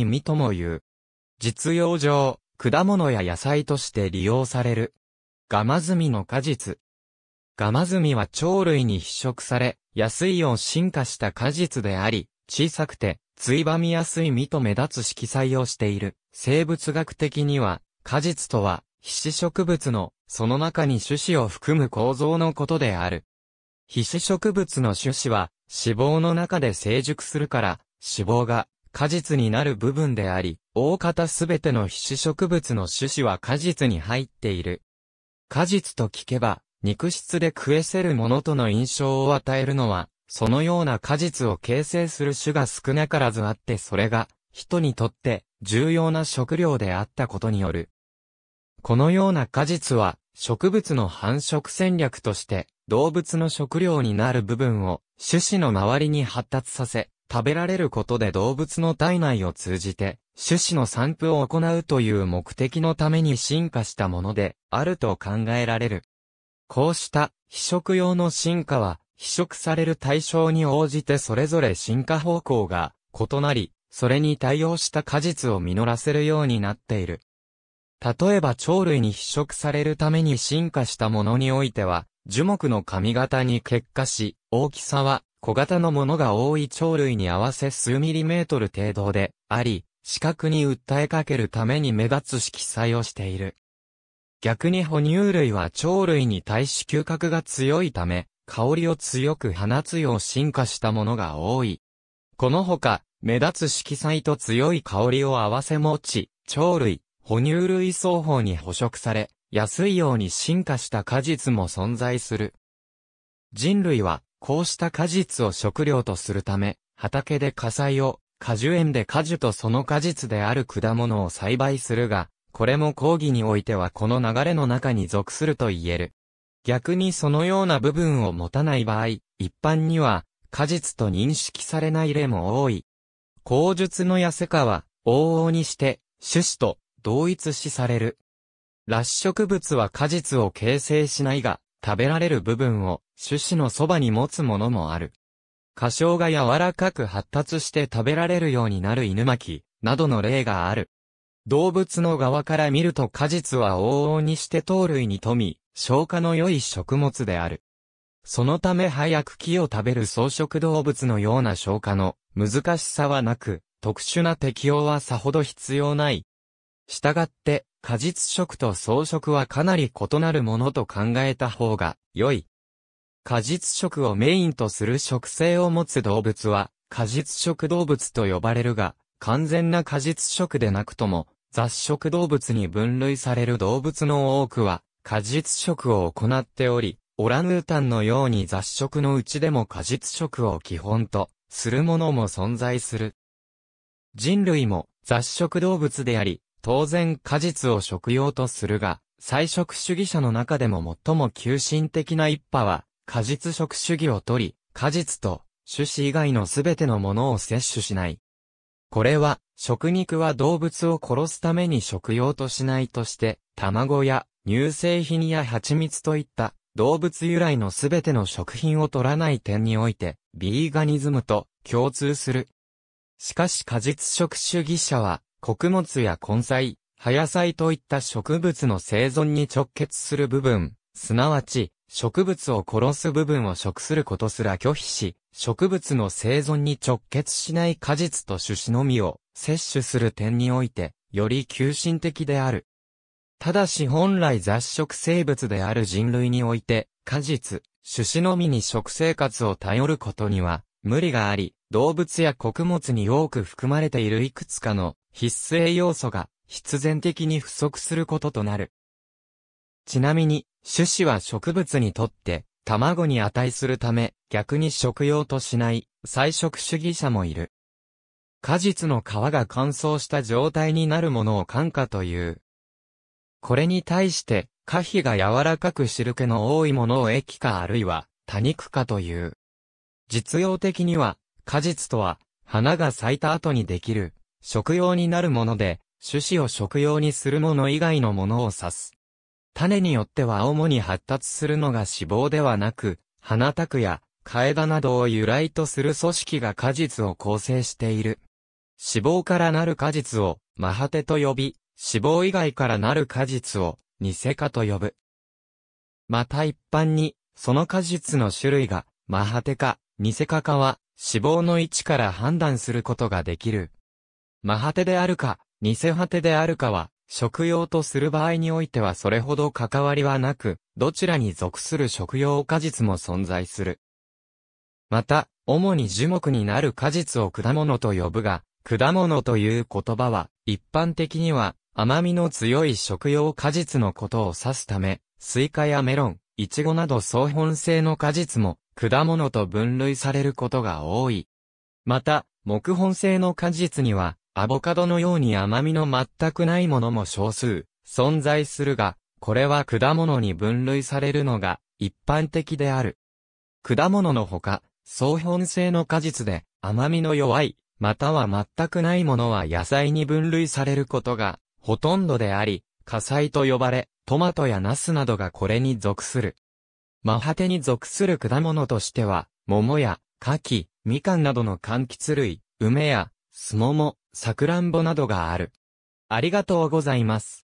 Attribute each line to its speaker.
Speaker 1: 意味とも言う。実用上、果物や野菜として利用される。ガマズミの果実。ガマズミは鳥類に筆食され、安いを進化した果実であり、小さくて、ついばみやすい実と目立つ色彩をしている。生物学的には、果実とは、皮脂植物の、その中に種子を含む構造のことである。皮脂植物の種子は、脂肪の中で成熟するから、脂肪が果実になる部分であり、大方すべての皮脂植物の種子は果実に入っている。果実と聞けば、肉質で食えせるものとの印象を与えるのは、そのような果実を形成する種が少なからずあってそれが、人にとって重要な食料であったことによる。このような果実は、植物の繁殖戦略として、動物の食料になる部分を、種子の周りに発達させ、食べられることで動物の体内を通じて、種子の散布を行うという目的のために進化したもので、あると考えられる。こうした非食用の進化は、非食される対象に応じてそれぞれ進化方向が異なり、それに対応した果実を実らせるようになっている。例えば鳥類に非食されるために進化したものにおいては、樹木の髪型に結果し、大きさは小型のものが多い鳥類に合わせ数ミリメートル程度であり、視覚に訴えかけるために目立つ色彩をしている。逆に哺乳類は鳥類に対し嗅覚が強いため、香りを強く放つよう進化したものが多い。このほか、目立つ色彩と強い香りを合わせ持ち、鳥類、哺乳類双方に捕食され、安いように進化した果実も存在する。人類はこうした果実を食料とするため、畑で火災を、果樹園で果樹とその果実である果物を栽培するが、これも講義においてはこの流れの中に属すると言える。逆にそのような部分を持たない場合、一般には、果実と認識されない例も多い。口述の痩せ化は、往々にして、種子と同一視される。裸植物は果実を形成しないが、食べられる部分を種子のそばに持つものもある。過小が柔らかく発達して食べられるようになる犬巻き、などの例がある。動物の側から見ると果実は往々にして糖類に富み、消化の良い食物である。そのため早く木を食べる草食動物のような消化の難しさはなく、特殊な適応はさほど必要ない。したがって、果実食と草食はかなり異なるものと考えた方が良い。果実食をメインとする食性を持つ動物は果実食動物と呼ばれるが、完全な果実食でなくとも雑食動物に分類される動物の多くは果実食を行っており、オランウータンのように雑食のうちでも果実食を基本とするものも存在する。人類も雑食動物であり、当然果実を食用とするが、菜食主義者の中でも最も急進的な一派は、果実食主義をとり、果実と種子以外のすべてのものを摂取しない。これは、食肉は動物を殺すために食用としないとして、卵や乳製品や蜂蜜といった動物由来のすべての食品を取らない点において、ビーガニズムと共通する。しかし果実食主義者は、穀物や根菜、葉野菜といった植物の生存に直結する部分、すなわち、植物を殺す部分を食することすら拒否し、植物の生存に直結しない果実と種子のみを摂取する点において、より急進的である。ただし本来雑食生物である人類において、果実、種子のみに食生活を頼ることには、無理があり、動物や穀物に多く含まれているいくつかの必須栄養素が必然的に不足することとなる。ちなみに、種子は植物にとって、卵に値するため、逆に食用としない、菜食主義者もいる。果実の皮が乾燥した状態になるものを乾化という。これに対して、果皮が柔らかく汁気の多いものを液化あるいは多肉化という。実用的には、果実とは、花が咲いた後にできる食用になるもので、種子を食用にするもの以外のものを指す。種によっては主に発達するのが脂肪ではなく、花たや、替え枝などを由来とする組織が果実を構成している。脂肪からなる果実を、マハテと呼び、脂肪以外からなる果実を、ニセカと呼ぶ。また一般に、その果実の種類が、マハテか、ニセカかは、脂肪の位置から判断することができる。マハテであるか、偽ハテであるかは、食用とする場合においてはそれほど関わりはなく、どちらに属する食用果実も存在する。また、主に樹木になる果実を果物と呼ぶが、果物という言葉は、一般的には、甘みの強い食用果実のことを指すため、スイカやメロン、イチゴなど総本性の果実も、果物と分類されることが多い。また、木本性の果実には、アボカドのように甘みの全くないものも少数、存在するが、これは果物に分類されるのが一般的である。果物のほか、総本性の果実で甘みの弱い、または全くないものは野菜に分類されることがほとんどであり、火災と呼ばれ、トマトやナスなどがこれに属する。マハテに属する果物としては、桃や、柿、みかんなどの柑橘類、梅や、すもも、桜んぼなどがある。ありがとうございます。